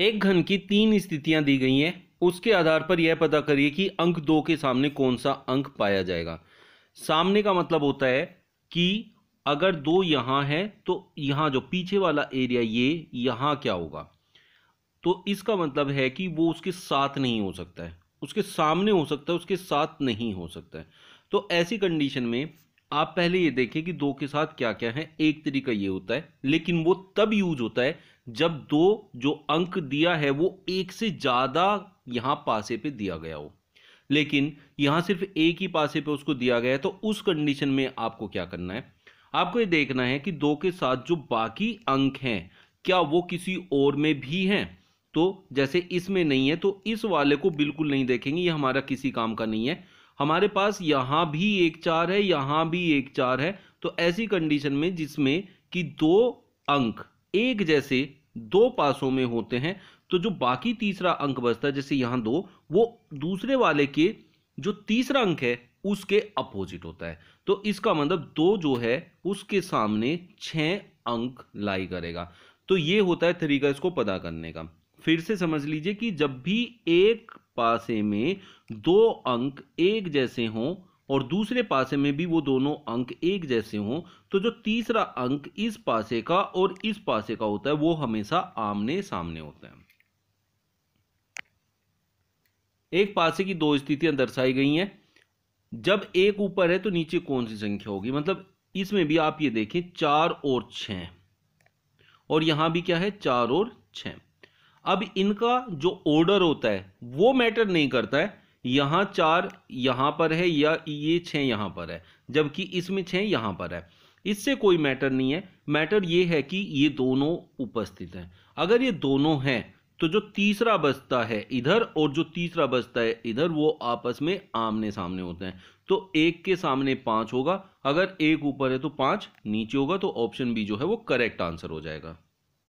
एक घन की तीन स्थितियां दी गई हैं उसके आधार पर यह पता करिए कि अंक दो के सामने कौन सा अंक पाया जाएगा सामने का मतलब होता है कि अगर दो यहां है तो यहां जो पीछे वाला एरिया ये यहाँ क्या होगा तो इसका मतलब है कि वो उसके साथ नहीं हो सकता है उसके सामने हो सकता है उसके साथ नहीं हो सकता है तो ऐसी कंडीशन में आप पहले ये देखें कि दो के साथ क्या क्या है एक तरीका ये होता है लेकिन वो तब यूज होता है जब दो जो अंक दिया है वो एक से ज़्यादा यहाँ पासे पे दिया गया हो लेकिन यहाँ सिर्फ एक ही पासे पे उसको दिया गया है तो उस कंडीशन में आपको क्या करना है आपको ये देखना है कि दो के साथ जो बाकी अंक हैं क्या वो किसी और में भी हैं तो जैसे इसमें नहीं है तो इस वाले को बिल्कुल नहीं देखेंगे ये हमारा किसी काम का नहीं है हमारे पास यहाँ भी एक चार है यहाँ भी एक चार है तो ऐसी कंडीशन में जिसमें कि दो अंक एक जैसे दो पासों में होते हैं तो जो बाकी तीसरा अंक बचता है जैसे यहां दो वो दूसरे वाले के जो तीसरा अंक है उसके अपोजिट होता है तो इसका मतलब दो जो है उसके सामने छ अंक लाई करेगा तो ये होता है तरीका इसको पता करने का फिर से समझ लीजिए कि जब भी एक पासे में दो अंक एक जैसे हों और दूसरे पासे में भी वो दोनों अंक एक जैसे हों तो जो तीसरा अंक इस पासे का और इस पासे का होता है वो हमेशा आमने सामने होता है एक पासे की दो स्थितियां दर्शाई गई हैं जब एक ऊपर है तो नीचे कौन सी संख्या होगी मतलब इसमें भी आप ये देखें चार और छ और यहां भी क्या है चार और छ अब इनका जो ऑर्डर होता है वो मैटर नहीं करता है यहाँ चार यहाँ पर है या ये छः यहाँ पर है जबकि इसमें छः यहाँ पर है इससे कोई मैटर नहीं है मैटर ये है कि ये दोनों उपस्थित हैं अगर ये दोनों हैं तो जो तीसरा बचता है इधर और जो तीसरा बचता है इधर वो आपस में आमने सामने होते हैं तो एक के सामने पाँच होगा अगर एक ऊपर है तो पाँच नीचे होगा तो ऑप्शन बी जो है वो करेक्ट आंसर हो जाएगा